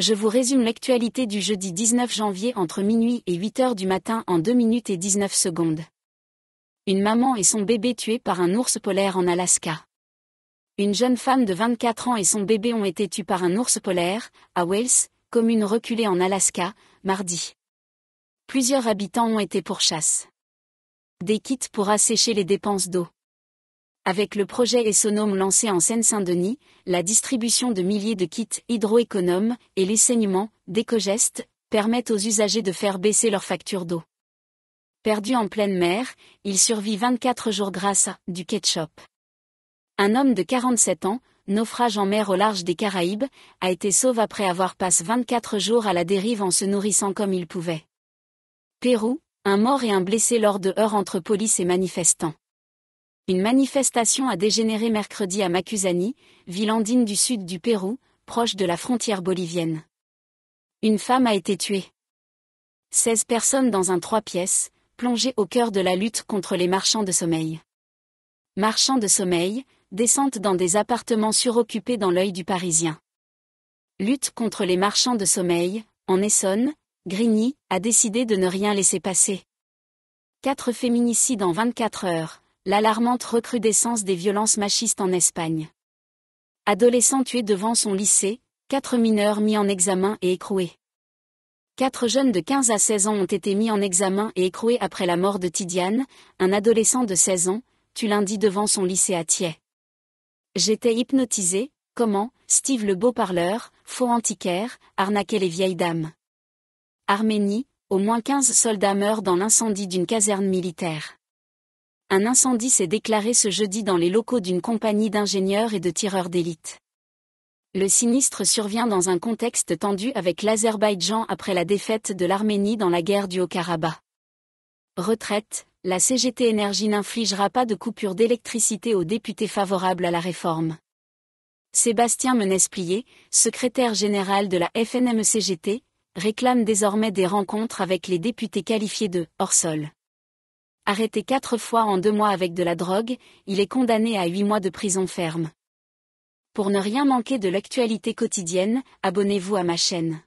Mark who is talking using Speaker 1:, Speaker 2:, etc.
Speaker 1: Je vous résume l'actualité du jeudi 19 janvier entre minuit et 8 heures du matin en 2 minutes et 19 secondes. Une maman et son bébé tués par un ours polaire en Alaska. Une jeune femme de 24 ans et son bébé ont été tués par un ours polaire, à Wales, commune reculée en Alaska, mardi. Plusieurs habitants ont été pour chasse. Des kits pour assécher les dépenses d'eau. Avec le projet Essonome lancé en Seine-Saint-Denis, la distribution de milliers de kits hydroéconomes et les saignements d'éco-gestes permettent aux usagers de faire baisser leur facture d'eau. Perdu en pleine mer, il survit 24 jours grâce à du ketchup. Un homme de 47 ans, naufrage en mer au large des Caraïbes, a été sauve après avoir passé 24 jours à la dérive en se nourrissant comme il pouvait. Pérou, un mort et un blessé lors de heurts entre police et manifestants. Une manifestation a dégénéré mercredi à Macusani, ville andine du sud du Pérou, proche de la frontière bolivienne. Une femme a été tuée. 16 personnes dans un trois pièces, plongées au cœur de la lutte contre les marchands de sommeil. Marchands de sommeil, descente dans des appartements suroccupés dans l'œil du Parisien. Lutte contre les marchands de sommeil, en Essonne, Grigny a décidé de ne rien laisser passer. 4 féminicides en 24 heures l'alarmante recrudescence des violences machistes en Espagne. Adolescent tué devant son lycée, quatre mineurs mis en examen et écroués. Quatre jeunes de 15 à 16 ans ont été mis en examen et écroués après la mort de Tidiane, un adolescent de 16 ans, tu lundi devant son lycée à Thiers. J'étais hypnotisé, comment, Steve le beau parleur, faux antiquaire, arnaquait les vieilles dames. Arménie, au moins 15 soldats meurent dans l'incendie d'une caserne militaire un incendie s'est déclaré ce jeudi dans les locaux d'une compagnie d'ingénieurs et de tireurs d'élite. Le sinistre survient dans un contexte tendu avec l'Azerbaïdjan après la défaite de l'Arménie dans la guerre du Haut-Karabakh. Retraite, la CGT Énergie n'infligera pas de coupure d'électricité aux députés favorables à la réforme. Sébastien Menesplier, secrétaire général de la FNM-CGT, réclame désormais des rencontres avec les députés qualifiés de hors sol. Arrêté quatre fois en deux mois avec de la drogue, il est condamné à huit mois de prison ferme. Pour ne rien manquer de l'actualité quotidienne, abonnez-vous à ma chaîne.